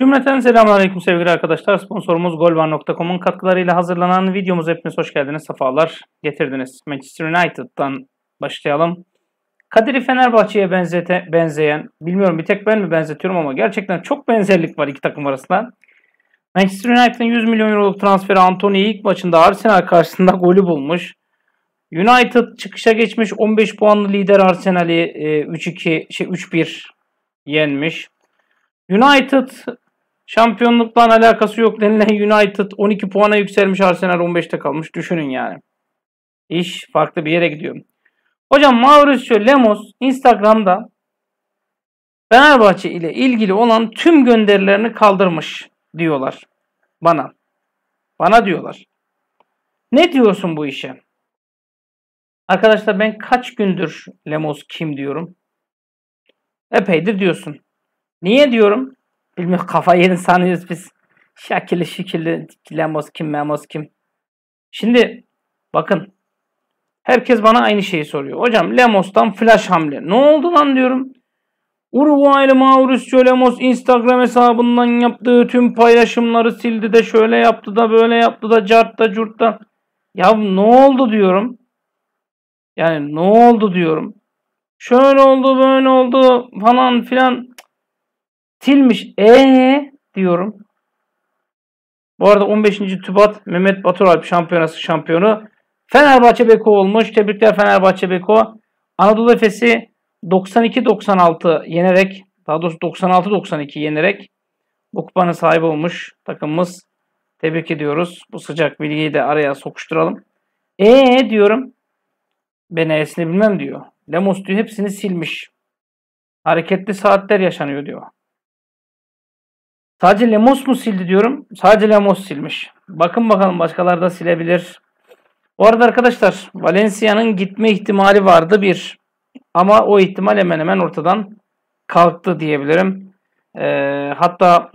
Cümleten selamünaleyküm sevgili arkadaşlar. Sponsorumuz golvan.com'un katkılarıyla hazırlanan videomuz hepiniz hoş geldiniz. Sefalar getirdiniz. Manchester United'dan başlayalım. Kadir'i Fenerbahçe'ye benzete, benzeyen, bilmiyorum bir tek ben mi benzetiyorum ama gerçekten çok benzerlik var iki takım arasında. Manchester United'ın 100 milyon euroluk transferi Anthony ilk maçında Arsenal karşısında golü bulmuş. United çıkışa geçmiş 15 puanlı lider Arsenal'i 3-2 e, şey 3-1 yenmiş. United Şampiyonluktan alakası yok denilen United 12 puana yükselmiş Arsenal 15'te kalmış. Düşünün yani. İş farklı bir yere gidiyor. Hocam Mauricio Lemos Instagram'da Fenerbahçe ile ilgili olan tüm gönderilerini kaldırmış diyorlar bana. Bana diyorlar. Ne diyorsun bu işe? Arkadaşlar ben kaç gündür Lemos kim diyorum? Epeydir diyorsun. Niye diyorum? Bilmiyorum kafa yeni sanıyoruz biz. Şakili şikili Lemos kim Memos kim. Şimdi bakın herkes bana aynı şeyi soruyor. Hocam Lemos'tan flash hamle. Ne oldu lan diyorum. Uruguaylı Mauricio Lemos Instagram hesabından yaptığı tüm paylaşımları sildi de şöyle yaptı da böyle yaptı da cart da curt da. Ya ne oldu diyorum. Yani ne oldu diyorum. Şöyle oldu böyle oldu falan filan. Tilmiş E diyorum. Bu arada 15. Tübat Mehmet Batur Alp şampiyonası şampiyonu. Fenerbahçe Beko olmuş. Tebrikler Fenerbahçe Beko. Anadolu Efes'i 92-96 yenerek daha doğrusu 96-92 yenerek bu kupanın sahibi olmuş takımımız. Tebrik ediyoruz. Bu sıcak bilgiyi de araya sokuşturalım. E diyorum. Ben esne bilmem diyor. Lemos diyor hepsini silmiş. Hareketli saatler yaşanıyor diyor. Sadece Lemos mu sildi diyorum. Sadece Lemos silmiş. Bakın bakalım başkalar da silebilir. Bu arada arkadaşlar Valencia'nın gitme ihtimali vardı bir. Ama o ihtimal hemen hemen ortadan kalktı diyebilirim. Ee, hatta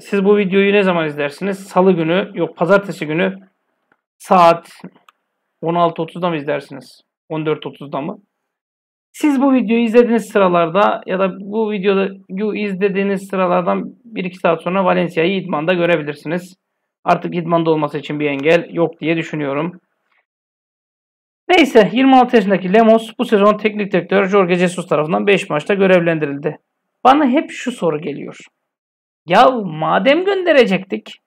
siz bu videoyu ne zaman izlersiniz? Salı günü yok pazartesi günü saat 16.30'da mı izlersiniz? 14.30'da mı? Siz bu videoyu izlediğiniz sıralarda ya da bu videoyu izlediğiniz sıralardan 1-2 saat sonra Valencia'yı idmanda görebilirsiniz. Artık idmanda olması için bir engel yok diye düşünüyorum. Neyse 26 yaşındaki Lemos bu sezon teknik direktör Jorge Jesus tarafından 5 maçta görevlendirildi. Bana hep şu soru geliyor. Ya madem gönderecektik,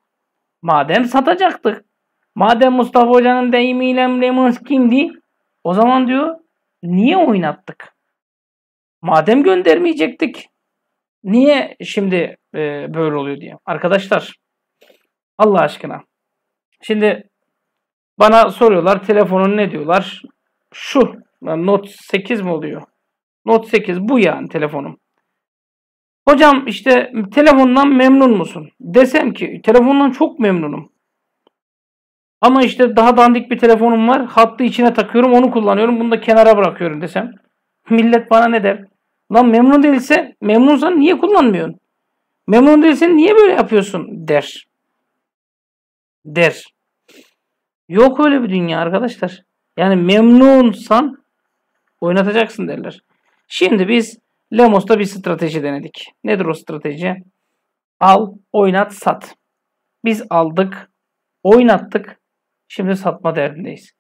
madem satacaktık, madem Mustafa Hoca'nın deyimiyle Lemos kimdi, o zaman diyor niye oynattık? Madem göndermeyecektik. Niye şimdi e, böyle oluyor diye. Arkadaşlar Allah aşkına. Şimdi bana soruyorlar telefonun ne diyorlar? Şu. Note 8 mi oluyor? Note 8 bu yani telefonum. Hocam işte telefondan memnun musun? Desem ki telefondan çok memnunum. Ama işte daha dandik bir telefonum var. Hattı içine takıyorum onu kullanıyorum. Bunu da kenara bırakıyorum desem. Millet bana ne der? Lan memnun değilse memnunsan niye kullanmıyorsun? Memnun değilsen niye böyle yapıyorsun der. Der. Yok öyle bir dünya arkadaşlar. Yani memnunsan oynatacaksın derler. Şimdi biz Lemos'ta bir strateji denedik. Nedir o strateji? Al, oynat, sat. Biz aldık, oynattık, Şimdi satma derdindeyiz.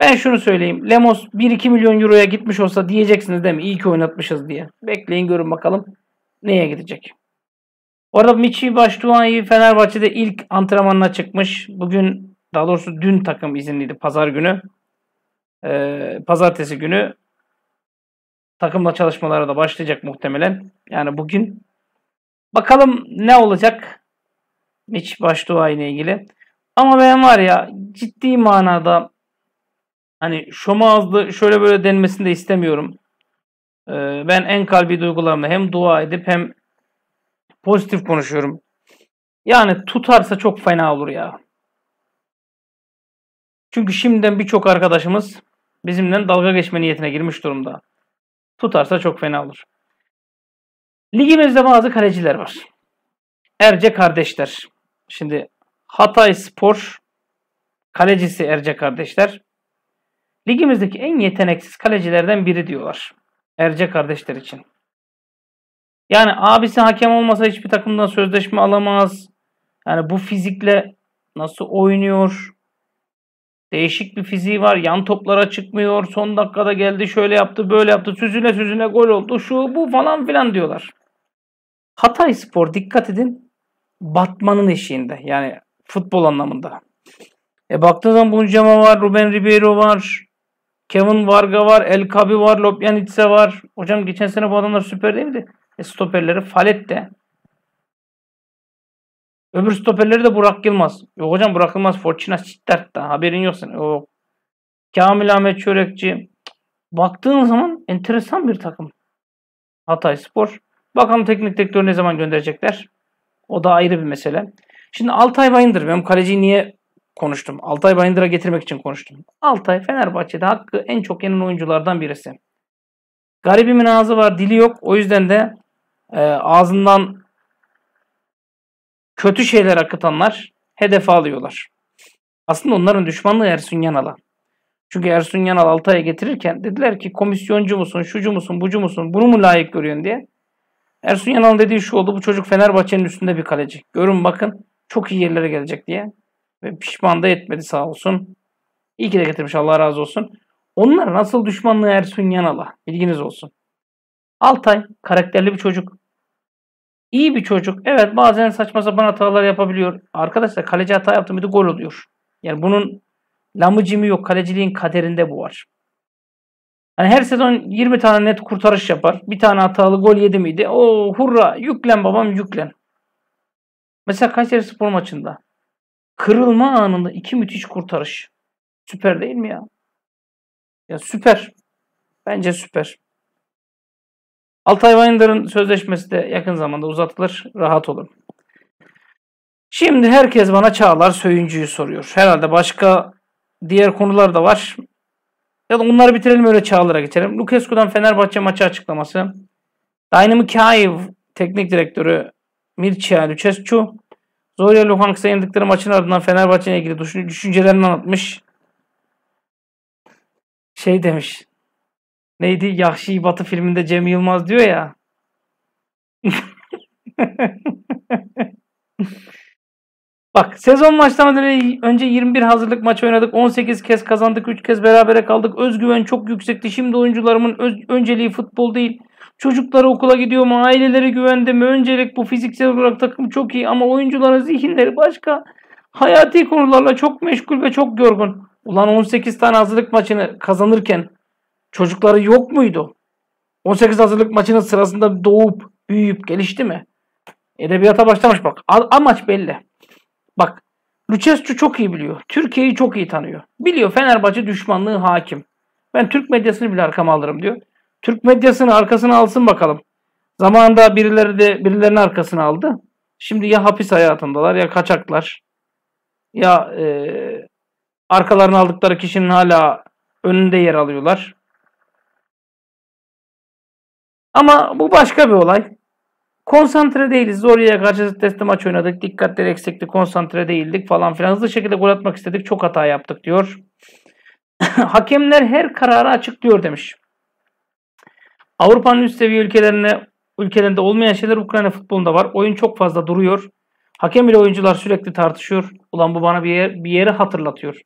Ben şunu söyleyeyim. Lemos 1-2 milyon euroya gitmiş olsa diyeceksiniz değil mi? İyi ki oynatmışız diye. Bekleyin görün bakalım neye gidecek. Bu arada Michi Başduanyi Fenerbahçe'de ilk antrenmanına çıkmış. Bugün daha doğrusu dün takım izinliydi pazar günü. Ee, pazartesi günü takımla çalışmalara da başlayacak muhtemelen. Yani bugün. Bakalım ne olacak Michi Başduanyi ile ilgili. Ama ben var ya ciddi manada hani şoma azdı şöyle böyle denmesini de istemiyorum. Ee, ben en kalbi duygularımı hem dua edip hem pozitif konuşuyorum. Yani tutarsa çok fena olur ya. Çünkü şimdiden birçok arkadaşımız bizimle dalga geçme niyetine girmiş durumda. Tutarsa çok fena olur. Ligimizde bazı kaleciler var. Erce kardeşler. Şimdi Hatay Spor kalecisi Erce kardeşler. Ligimizdeki en yeteneksiz kalecilerden biri diyorlar. Erce kardeşler için. Yani abisi hakem olmasa hiçbir takımdan sözleşme alamaz. Yani bu fizikle nasıl oynuyor? Değişik bir fiziği var. Yan toplara çıkmıyor. Son dakikada geldi şöyle yaptı böyle yaptı. Süzüne süzüne gol oldu. Şu bu falan filan diyorlar. Hatay Spor dikkat edin batmanın eşiğinde. Yani Futbol anlamında. E baktığın zaman Bunjama var, Ruben Ribeiro var, Kevin Varga var, El Kabi var, Lopyanitse var. Hocam geçen sene bu adamlar süper değil miydi? E stoperleri Falet de. Öbür stoperleri de Burak Yılmaz. Yok hocam Burak Yılmaz Fortuna Stuttgart'ta. Haberin yok senin. Yok. Kamil Ahmet Çörekçi. Baktığın zaman enteresan bir takım. Hatay Spor. Bakalım teknik direktörü ne zaman gönderecekler. O da ayrı bir mesele. Şimdi Altay Bayındır. Ben kaleci niye konuştum? Altay Bayındır'a getirmek için konuştum. Altay Fenerbahçe'de hakkı en çok yenen oyunculardan birisi. Garibimin ağzı var dili yok. O yüzden de e, ağzından kötü şeyler akıtanlar hedef alıyorlar. Aslında onların düşmanlığı Ersun Yanal'a. Çünkü Ersun Yanal Altay'a getirirken dediler ki komisyoncu musun, şucu musun, bucu musun, bunu mu layık görüyorsun diye. Ersun Yanal'ın dediği şu oldu. Bu çocuk Fenerbahçe'nin üstünde bir kaleci. Görün bakın çok iyi yerlere gelecek diye. Ve pişman da etmedi sağ olsun. İyi ki de getirmiş Allah razı olsun. Onlar nasıl düşmanlığı Ersun Yanal'a bilginiz olsun. Altay karakterli bir çocuk. İyi bir çocuk. Evet bazen saçma sapan hatalar yapabiliyor. Arkadaşlar kaleci hata yaptı mıydı gol oluyor. Yani bunun lamıcımı yok. Kaleciliğin kaderinde bu var. Yani her sezon 20 tane net kurtarış yapar. Bir tane hatalı gol yedi miydi? O hurra yüklen babam yüklen. Mesela Kayseri Spor maçında kırılma anında iki müthiş kurtarış. Süper değil mi ya? Ya süper. Bence süper. Altay Winder'ın sözleşmesi de yakın zamanda uzatılır. Rahat olur. Şimdi herkes bana Çağlar Söyüncü'yü soruyor. Herhalde başka diğer konular da var. Ya da onları bitirelim öyle Çağlar'a geçelim. Lukescu'dan Fenerbahçe maçı açıklaması. Dynamo Kiev teknik direktörü Mircea Lucescu Zorya Luhansk'a yendikleri maçın ardından Fenerbahçe ile ilgili düşüncelerini anlatmış. Şey demiş. Neydi? Yahşi Batı filminde Cem Yılmaz diyor ya. Bak sezon maçlarından önce 21 hazırlık maç oynadık. 18 kez kazandık. 3 kez berabere kaldık. Özgüven çok yüksekti. Şimdi oyuncularımın öz, önceliği futbol değil. Çocukları okula gidiyor mu? Aileleri güvende mi? Öncelik bu fiziksel olarak takım çok iyi ama oyuncuların zihinleri başka. Hayati konularla çok meşgul ve çok yorgun. Ulan 18 tane hazırlık maçını kazanırken çocukları yok muydu? 18 hazırlık maçının sırasında doğup büyüyüp gelişti mi? Edebiyata başlamış bak. A- amaç belli. Bak Lucescu çok iyi biliyor. Türkiye'yi çok iyi tanıyor. Biliyor Fenerbahçe düşmanlığı hakim. Ben Türk medyasını bile arkama alırım diyor. Türk medyasını arkasını alsın bakalım. Zamanında birileri de birilerinin arkasını aldı. Şimdi ya hapis hayatındalar ya kaçaklar. Ya e, arkalarını aldıkları kişinin hala önünde yer alıyorlar. Ama bu başka bir olay. Konsantre değiliz. Zorya'ya karşı testi maç oynadık. Dikkatleri eksikti. Konsantre değildik falan filan. Hızlı şekilde gol atmak istedik. Çok hata yaptık diyor. Hakemler her kararı açıklıyor demiş. Avrupa'nın üst seviye ülkelerine ülkelerinde olmayan şeyler Ukrayna futbolunda var. Oyun çok fazla duruyor. Hakem ile oyuncular sürekli tartışıyor. Ulan bu bana bir, yer, bir yere hatırlatıyor.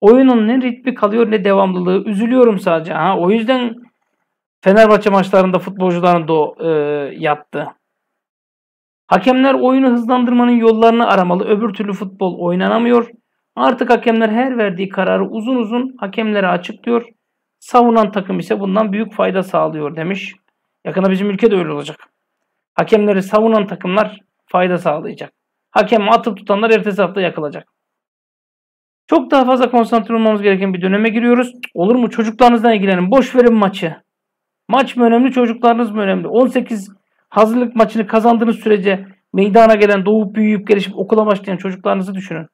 Oyunun ne ritmi kalıyor ne devamlılığı. Üzülüyorum sadece. Ha, o yüzden Fenerbahçe maçlarında futbolcuların da e, yattı. Hakemler oyunu hızlandırmanın yollarını aramalı. Öbür türlü futbol oynanamıyor. Artık hakemler her verdiği kararı uzun uzun hakemlere açıklıyor. Savunan takım ise bundan büyük fayda sağlıyor demiş. Yakında bizim ülkede öyle olacak. Hakemleri savunan takımlar fayda sağlayacak. Hakem atıp tutanlar ertesi hafta yakılacak. Çok daha fazla konsantre olmamız gereken bir döneme giriyoruz. Olur mu? Çocuklarınızla ilgilenin. Boş verin maçı. Maç mı önemli, çocuklarınız mı önemli? 18 hazırlık maçını kazandığınız sürece meydana gelen, doğup büyüyüp gelişip okula başlayan çocuklarınızı düşünün.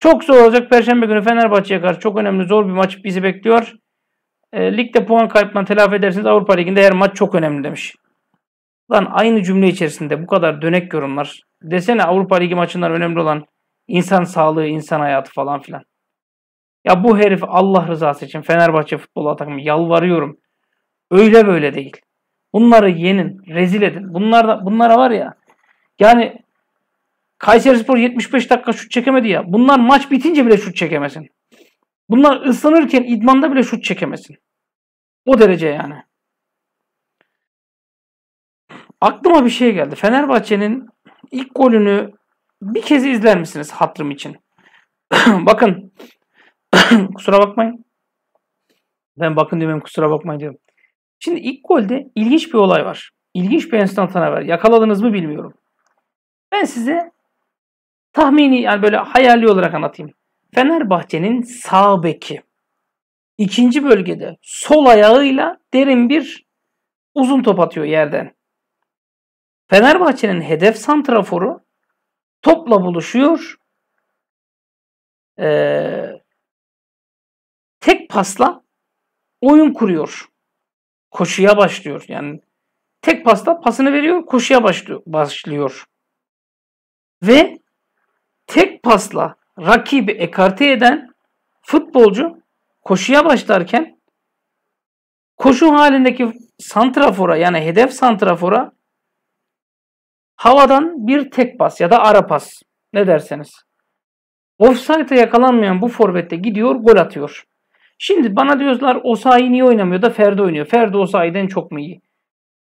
Çok zor olacak. Perşembe günü Fenerbahçe'ye karşı çok önemli zor bir maç bizi bekliyor. E, ligde puan kaybından telafi edersiniz. Avrupa Ligi'nde her maç çok önemli demiş. Lan aynı cümle içerisinde bu kadar dönek yorumlar. Desene Avrupa Ligi maçından önemli olan insan sağlığı, insan hayatı falan filan. Ya bu herif Allah rızası için Fenerbahçe futbolu takımı yalvarıyorum. Öyle böyle değil. Bunları yenin, rezil edin. Bunlar da, bunlara var ya. Yani Spor 75 dakika şut çekemedi ya. Bunlar maç bitince bile şut çekemesin. Bunlar ıslanırken idmanda bile şut çekemesin. O derece yani. Aklıma bir şey geldi. Fenerbahçe'nin ilk golünü bir kez izler misiniz hatırım için? bakın. kusura bakmayın. Ben bakın demem kusura bakmayın diyorum. Şimdi ilk golde ilginç bir olay var. İlginç bir enstantane var. Yakaladınız mı bilmiyorum. Ben size tahmini yani böyle hayali olarak anlatayım. Fenerbahçe'nin sağ beki ikinci bölgede sol ayağıyla derin bir uzun top atıyor yerden. Fenerbahçe'nin hedef santraforu topla buluşuyor. Ee, tek pasla oyun kuruyor. Koşuya başlıyor. Yani tek pasta pasını veriyor, koşuya başlıyor. Ve tek pasla rakibi ekarte eden futbolcu koşuya başlarken koşu halindeki santrafora yani hedef santrafora havadan bir tek pas ya da ara pas ne derseniz. Offside'a yakalanmayan bu forvette gidiyor gol atıyor. Şimdi bana diyorlar Osayi niye oynamıyor da Ferdi oynuyor. Ferdi Osayi'den çok mu iyi?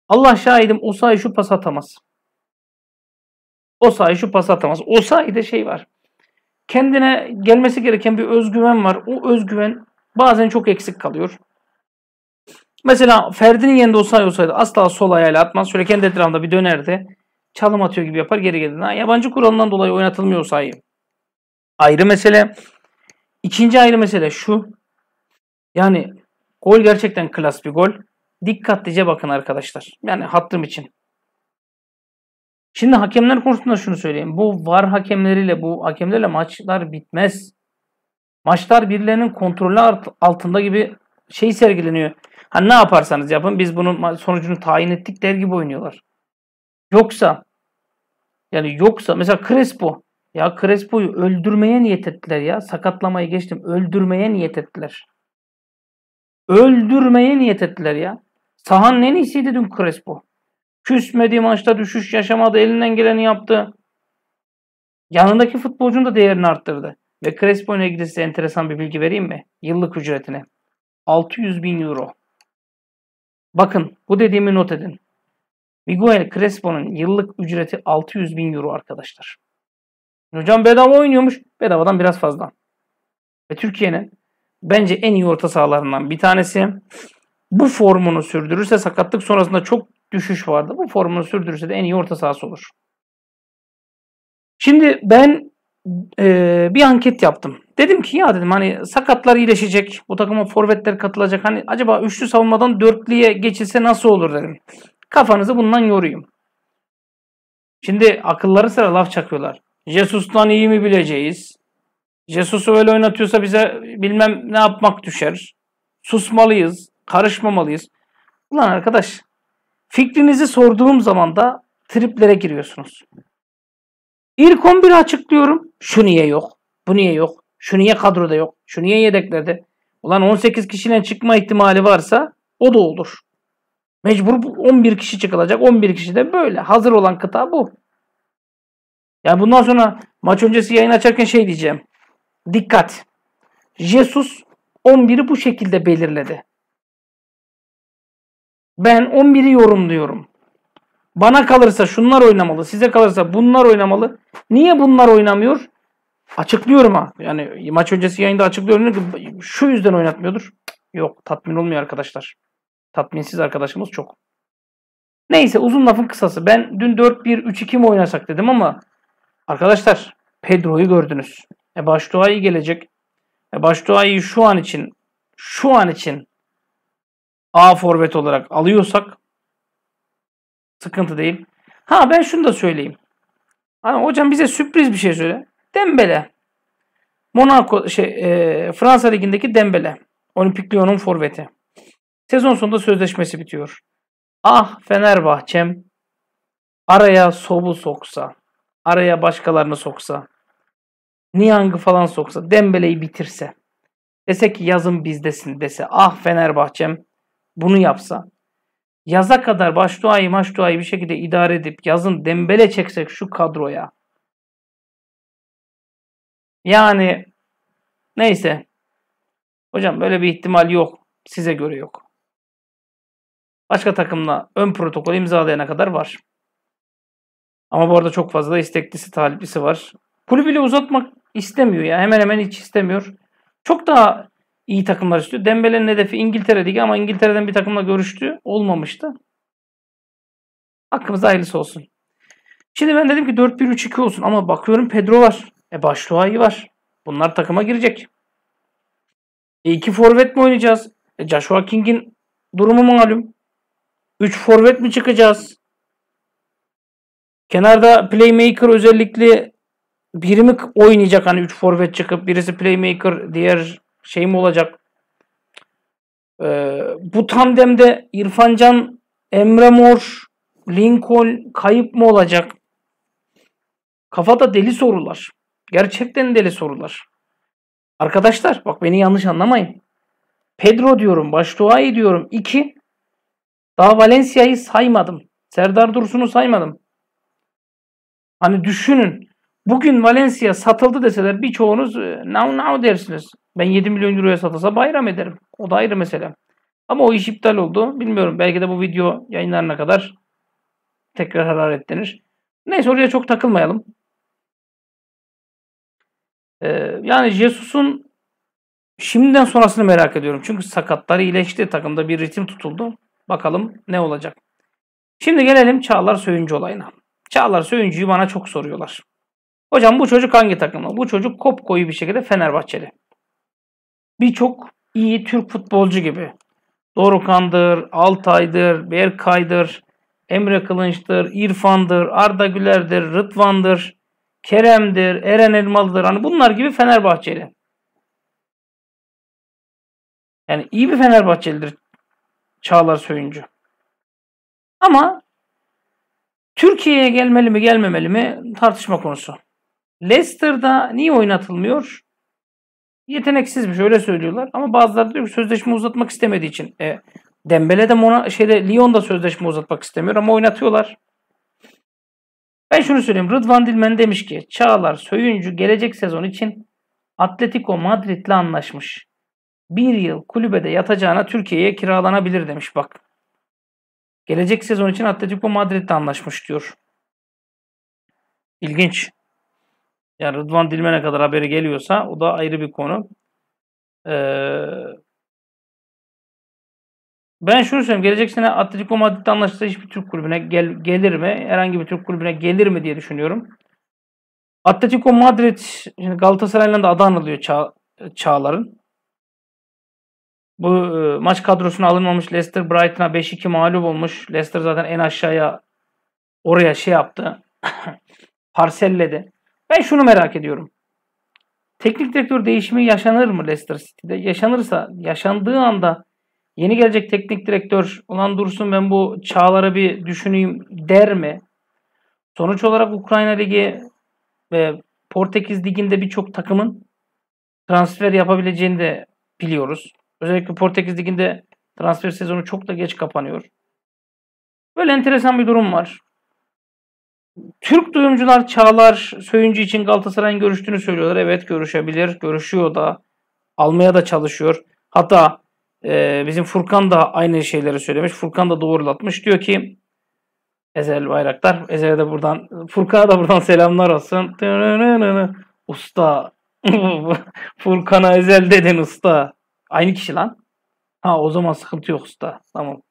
Allah şahidim Osayi şu pas atamaz. O sayı şu pas atamaz. O sayede şey var. Kendine gelmesi gereken bir özgüven var. O özgüven bazen çok eksik kalıyor. Mesela Ferdi'nin yerinde olsaydı olsaydı asla sol ayağıyla atmaz. Şöyle kendi etrafında bir dönerdi. Çalım atıyor gibi yapar geri gelir. Ha, yabancı kuralından dolayı oynatılmıyor o sayı. Ayrı mesele. İkinci ayrı mesele şu. Yani gol gerçekten klas bir gol. Dikkatlice bakın arkadaşlar. Yani hattım için. Şimdi hakemler konusunda şunu söyleyeyim. Bu VAR hakemleriyle bu hakemlerle maçlar bitmez. Maçlar birilerinin kontrolü altında gibi şey sergileniyor. Hani ne yaparsanız yapın biz bunun sonucunu tayin ettik der gibi oynuyorlar. Yoksa yani yoksa mesela Crespo ya Crespo'yu öldürmeye niyet ettiler ya. Sakatlamayı geçtim. Öldürmeye niyet ettiler. Öldürmeye niyet ettiler ya. Sahan en iyisiydi dün Crespo. Küsmedi maçta düşüş yaşamadı. Elinden geleni yaptı. Yanındaki futbolcunun da değerini arttırdı. Ve Crespo ilgili size enteresan bir bilgi vereyim mi? Yıllık ücretine. 600 bin euro. Bakın bu dediğimi not edin. Miguel Crespo'nun yıllık ücreti 600 bin euro arkadaşlar. Hocam bedava oynuyormuş. Bedavadan biraz fazla. Ve Türkiye'nin bence en iyi orta sahalarından bir tanesi. Bu formunu sürdürürse sakatlık sonrasında çok düşüş vardı. Bu formunu sürdürürse de en iyi orta sahası olur. Şimdi ben e, bir anket yaptım. Dedim ki ya dedim hani sakatlar iyileşecek. Bu takıma forvetler katılacak. Hani acaba üçlü savunmadan dörtlüye geçilse nasıl olur dedim. Kafanızı bundan yorayım. Şimdi akılları sıra laf çakıyorlar. Jesus'tan iyi mi bileceğiz? Jesus'u öyle oynatıyorsa bize bilmem ne yapmak düşer. Susmalıyız, karışmamalıyız. Ulan arkadaş Fikrinizi sorduğum zaman da triplere giriyorsunuz. İlk 11'i açıklıyorum. Şu niye yok? Bu niye yok? Şu niye kadroda yok? Şu niye yedeklerde? Ulan 18 kişiyle çıkma ihtimali varsa o da olur. Mecbur 11 kişi çıkılacak. 11 kişi de böyle. Hazır olan kıta bu. Yani bundan sonra maç öncesi yayın açarken şey diyeceğim. Dikkat. Jesus 11'i bu şekilde belirledi. Ben 11'i yorumluyorum. Bana kalırsa şunlar oynamalı, size kalırsa bunlar oynamalı. Niye bunlar oynamıyor? Açıklıyorum ha. Yani maç öncesi yayında açıklıyorum ki şu yüzden oynatmıyordur. Yok tatmin olmuyor arkadaşlar. Tatminsiz arkadaşımız çok. Neyse uzun lafın kısası. Ben dün 4-1-3-2 mi oynasak dedim ama arkadaşlar Pedro'yu gördünüz. E Başdoğa iyi gelecek. E iyi şu an için şu an için A forvet olarak alıyorsak sıkıntı değil. Ha ben şunu da söyleyeyim. Hani hocam bize sürpriz bir şey söyle. Dembele. Monaco şey e, Fransa ligindeki Dembele. Olimpik Lyon'un forveti. Sezon sonunda sözleşmesi bitiyor. Ah Fenerbahçem araya Sob'u soksa, araya başkalarını soksa, Niang'ı falan soksa, Dembele'yi bitirse, dese ki yazın bizdesin dese, ah Fenerbahçem bunu yapsa yaza kadar baş duayı, başduayı duayı bir şekilde idare edip yazın dembele çeksek şu kadroya. Yani neyse. Hocam böyle bir ihtimal yok. Size göre yok. Başka takımla ön protokol imzalayana kadar var. Ama bu arada çok fazla isteklisi, taliplisi var. Kulübüyle uzatmak istemiyor ya. Hemen hemen hiç istemiyor. Çok daha iyi takımlar istiyor. Dembele'nin hedefi İngiltere Ligi ama İngiltere'den bir takımla görüştü. Olmamıştı. Hakkımızda hayırlısı olsun. Şimdi ben dedim ki 4-1-3-2 olsun ama bakıyorum Pedro var. E Başluay'ı var. Bunlar takıma girecek. E iki forvet mi oynayacağız? E Joshua King'in durumu malum. 3 forvet mi çıkacağız? Kenarda playmaker özellikle biri mi oynayacak hani 3 forvet çıkıp birisi playmaker diğer şey mi olacak? Ee, bu tandemde İrfancan, Emre Mor, Lincoln kayıp mı olacak? Kafada deli sorular. Gerçekten deli sorular. Arkadaşlar bak beni yanlış anlamayın. Pedro diyorum, Baştuğay diyorum. İki. Daha Valencia'yı saymadım. Serdar Dursun'u saymadım. Hani düşünün. Bugün Valencia satıldı deseler birçoğunuz e, now now dersiniz. Ben 7 milyon euroya satılsa bayram ederim. O da ayrı mesele. Ama o iş iptal oldu. Bilmiyorum belki de bu video yayınlarına kadar tekrar hararetlenir. Neyse oraya çok takılmayalım. Ee, yani Jesus'un şimdiden sonrasını merak ediyorum. Çünkü sakatları iyileşti. Takımda bir ritim tutuldu. Bakalım ne olacak. Şimdi gelelim Çağlar Söyüncü olayına. Çağlar Söyüncü'yü bana çok soruyorlar. Hocam bu çocuk hangi takımda? Bu çocuk kop koyu bir şekilde Fenerbahçeli. Birçok iyi Türk futbolcu gibi. Dorukan'dır, Altay'dır, Berkay'dır, Emre Kılınç'tır, İrfan'dır, Arda Güler'dir, Rıdvan'dır, Kerem'dir, Eren Elmalı'dır. Hani bunlar gibi Fenerbahçeli. Yani iyi bir Fenerbahçelidir Çağlar Söyüncü. Ama Türkiye'ye gelmeli mi gelmemeli mi tartışma konusu. Leicester'da niye oynatılmıyor? Yeteneksizmiş öyle söylüyorlar. Ama bazıları diyor ki sözleşme uzatmak istemediği için. E, Dembele de Mona, şeyde, Lyon da sözleşme uzatmak istemiyor ama oynatıyorlar. Ben şunu söyleyeyim. Rıdvan Dilmen demiş ki Çağlar Söyüncü gelecek sezon için Atletico Madrid'le anlaşmış. Bir yıl kulübede yatacağına Türkiye'ye kiralanabilir demiş bak. Gelecek sezon için Atletico Madrid'le anlaşmış diyor. İlginç. Yani Rıdvan Dilmen'e kadar haberi geliyorsa o da ayrı bir konu. Ee, ben şunu söyleyeyim. Gelecek sene Atletico Madrid'de anlaşılsa hiçbir Türk kulübüne gel, gelir mi? Herhangi bir Türk kulübüne gelir mi diye düşünüyorum. Atletico Madrid şimdi Galatasaray'la da adı anılıyor Çağ, Çağlar'ın. Bu e, maç kadrosuna alınmamış Leicester Brighton'a 5-2 mağlup olmuş. Leicester zaten en aşağıya oraya şey yaptı. parselledi. Ben şunu merak ediyorum. Teknik direktör değişimi yaşanır mı Leicester City'de? Yaşanırsa, yaşandığı anda yeni gelecek teknik direktör olan dursun ben bu çağlara bir düşüneyim der mi? Sonuç olarak Ukrayna Ligi ve Portekiz Ligi'nde birçok takımın transfer yapabileceğini de biliyoruz. Özellikle Portekiz Ligi'nde transfer sezonu çok da geç kapanıyor. Böyle enteresan bir durum var. Türk duyumcular Çağlar Söyüncü için Galatasaray'ın görüştüğünü söylüyorlar. Evet görüşebilir. Görüşüyor da. Almaya da çalışıyor. Hatta e, bizim Furkan da aynı şeyleri söylemiş. Furkan da doğrulatmış. Diyor ki Ezel Bayraktar. Ezel'e de buradan Furkan'a da buradan selamlar olsun. Usta. Furkan'a Ezel dedin usta. Aynı kişi lan. Ha o zaman sıkıntı yok usta. Tamam.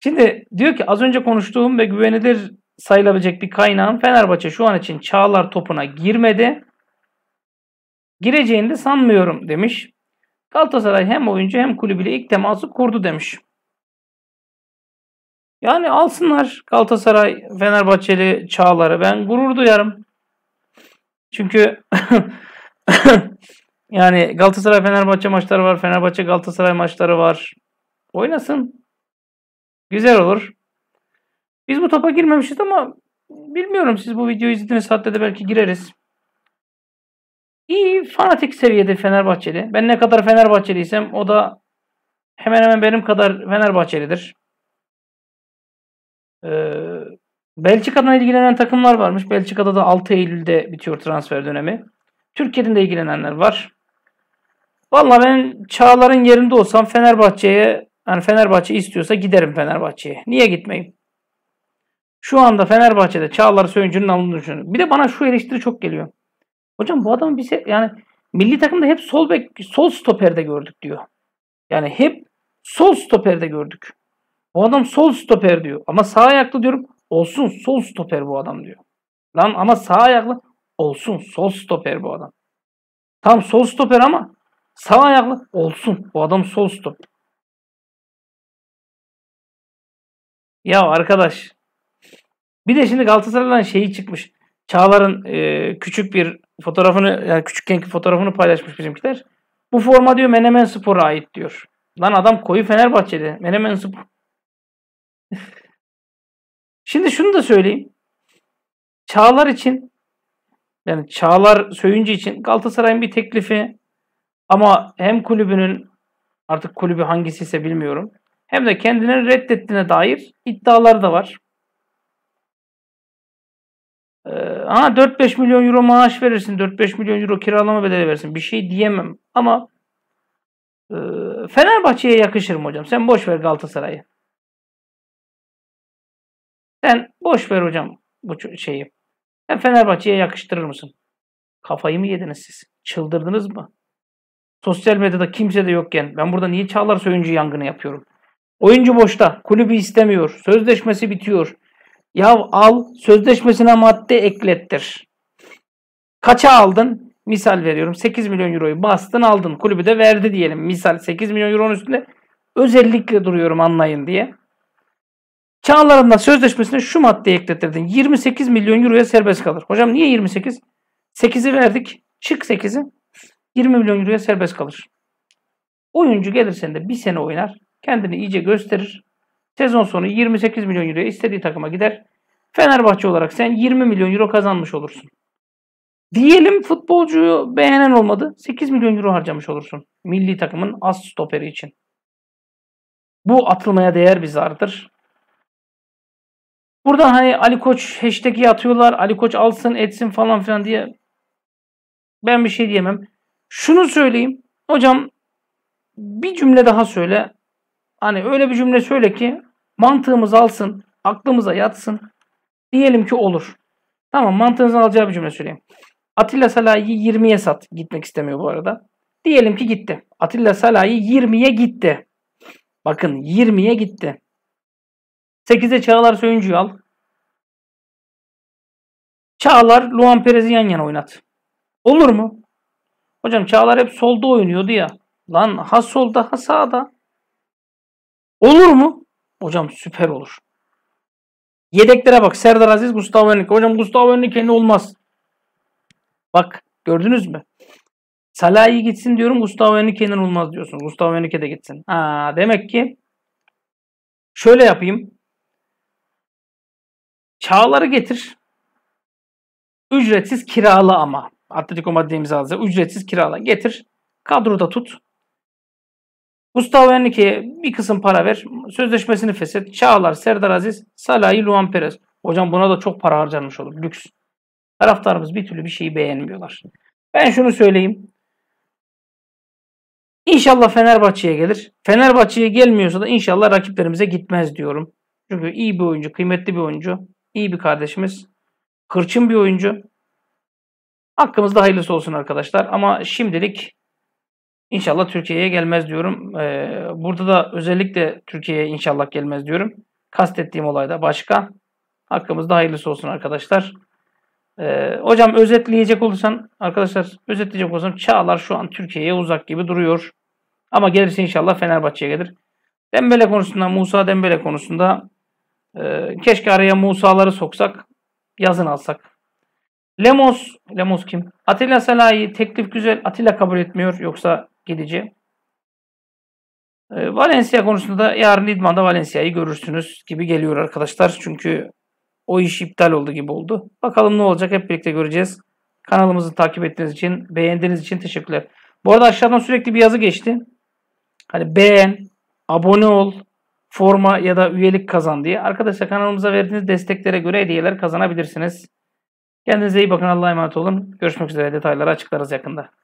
Şimdi diyor ki az önce konuştuğum ve güvenilir sayılabilecek bir kaynağın Fenerbahçe şu an için Çağlar topuna girmedi. Gireceğini de sanmıyorum demiş. Galatasaray hem oyuncu hem kulübüyle ilk teması kurdu demiş. Yani alsınlar Galatasaray Fenerbahçeli Çağlar'ı. Ben gurur duyarım. Çünkü yani Galatasaray Fenerbahçe maçları var. Fenerbahçe Galatasaray maçları var. Oynasın. Güzel olur. Biz bu topa girmemişiz ama bilmiyorum siz bu videoyu izlediğiniz saatte de belki gireriz. İyi fanatik seviyede Fenerbahçeli. Ben ne kadar Fenerbahçeliysem o da hemen hemen benim kadar Fenerbahçelidir. Ee, Belçika'dan ilgilenen takımlar varmış. Belçika'da da 6 Eylül'de bitiyor transfer dönemi. Türkiye'den de ilgilenenler var. Vallahi ben Çağlar'ın yerinde olsam Fenerbahçe'ye yani Fenerbahçe istiyorsa giderim Fenerbahçe'ye. Niye gitmeyeyim? Şu anda Fenerbahçe'de Çağlar Söyüncü'nün alındığını düşünüyorum. Bir de bana şu eleştiri çok geliyor. Hocam bu adam bize yani milli takımda hep sol bek, sol stoperde gördük diyor. Yani hep sol stoperde gördük. Bu adam sol stoper diyor. Ama sağ ayaklı diyorum. Olsun sol stoper bu adam diyor. Lan ama sağ ayaklı olsun sol stoper bu adam. Tam sol stoper ama sağ ayaklı olsun. Bu adam sol stoper. Ya arkadaş bir de şimdi Galatasaray'dan şeyi çıkmış. Çağlar'ın e, küçük bir fotoğrafını, yani küçükkenki fotoğrafını paylaşmış bizimkiler. Bu forma diyor Menemen Spor'a ait diyor. Lan adam koyu Fenerbahçeli. Menemen Spor. şimdi şunu da söyleyeyim. Çağlar için yani Çağlar Söyüncü için Galatasaray'ın bir teklifi ama hem kulübünün artık kulübü hangisi ise bilmiyorum hem de kendini reddettiğine dair iddialar da var. ha 4-5 milyon euro maaş verirsin, 4-5 milyon euro kiralama bedeli versin. Bir şey diyemem ama e, Fenerbahçe'ye yakışır mı hocam? Sen boş ver Galatasaray'ı. Sen boş ver hocam bu şeyi. Sen Fenerbahçe'ye yakıştırır mısın? Kafayı mı yediniz siz? Çıldırdınız mı? Sosyal medyada kimse de yokken ben burada niye Çağlar Söyüncü yangını yapıyorum? Oyuncu boşta, kulübü istemiyor, sözleşmesi bitiyor. Ya al sözleşmesine madde eklettir. Kaça aldın? Misal veriyorum 8 milyon euroyu bastın aldın kulübü de verdi diyelim. Misal 8 milyon euronun üstünde özellikle duruyorum anlayın diye. Çağlarında sözleşmesine şu maddeyi ekletirdin. 28 milyon euroya serbest kalır. Hocam niye 28? 8'i verdik. Çık 8'i. 20 milyon euroya serbest kalır. Oyuncu gelirsen de bir sene oynar. Kendini iyice gösterir. Sezon sonu 28 milyon euro istediği takıma gider. Fenerbahçe olarak sen 20 milyon euro kazanmış olursun. Diyelim futbolcuyu beğenen olmadı. 8 milyon euro harcamış olursun. Milli takımın az stoperi için. Bu atılmaya değer bir zardır. Buradan hani Ali Koç hashtag'i atıyorlar. Ali Koç alsın etsin falan filan diye. Ben bir şey diyemem. Şunu söyleyeyim. Hocam bir cümle daha söyle. Hani öyle bir cümle söyle ki mantığımız alsın, aklımıza yatsın. Diyelim ki olur. Tamam mantığınızı alacağı bir cümle söyleyeyim. Atilla Salah'yı 20'ye sat. Gitmek istemiyor bu arada. Diyelim ki gitti. Atilla Salah'yı 20'ye gitti. Bakın 20'ye gitti. 8'e Çağlar Söyüncü'yü al. Çağlar Luan Perez'i yan yana oynat. Olur mu? Hocam Çağlar hep solda oynuyordu ya. Lan ha solda ha sağda. Olur mu? Hocam süper olur. Yedeklere bak. Serdar Aziz, Gustavo Henrique. Hocam Gustavo Henrique ne olmaz? Bak gördünüz mü? Salah iyi gitsin diyorum. Gustavo Henrique'nin olmaz diyorsun. Gustavo Henrique de gitsin. Ha, demek ki şöyle yapayım. Çağlar'ı getir. Ücretsiz kiralı ama. Atletico Madrid'imiz hazır. Ücretsiz kiralı getir. Kadroda tut. Gustavo Henrique'ye bir kısım para ver. Sözleşmesini feshet. Çağlar, Serdar Aziz, Salahi Luan Perez. Hocam buna da çok para harcanmış olur. Lüks. Taraftarımız bir türlü bir şeyi beğenmiyorlar. Ben şunu söyleyeyim. İnşallah Fenerbahçe'ye gelir. Fenerbahçe'ye gelmiyorsa da inşallah rakiplerimize gitmez diyorum. Çünkü iyi bir oyuncu, kıymetli bir oyuncu, iyi bir kardeşimiz, kırçın bir oyuncu. Hakkımızda hayırlısı olsun arkadaşlar ama şimdilik İnşallah Türkiye'ye gelmez diyorum. Ee, burada da özellikle Türkiye'ye inşallah gelmez diyorum. Kastettiğim olay da başka. Hakkımızda hayırlısı olsun arkadaşlar. Ee, hocam özetleyecek olursan arkadaşlar özetleyecek olursam Çağlar şu an Türkiye'ye uzak gibi duruyor. Ama gelirse inşallah Fenerbahçe'ye gelir. Dembele konusunda Musa Dembele konusunda e, keşke araya Musa'ları soksak yazın alsak. Lemos, Lemos kim? Atilla Salahi teklif güzel. Atilla kabul etmiyor. Yoksa gideceğim. Valencia konusunda da yarın İdman'da Valencia'yı görürsünüz gibi geliyor arkadaşlar. Çünkü o iş iptal oldu gibi oldu. Bakalım ne olacak hep birlikte göreceğiz. Kanalımızı takip ettiğiniz için, beğendiğiniz için teşekkürler. Bu arada aşağıdan sürekli bir yazı geçti. Hani beğen, abone ol, forma ya da üyelik kazan diye. Arkadaşlar kanalımıza verdiğiniz desteklere göre hediyeler kazanabilirsiniz. Kendinize iyi bakın. Allah'a emanet olun. Görüşmek üzere. Detayları açıklarız yakında.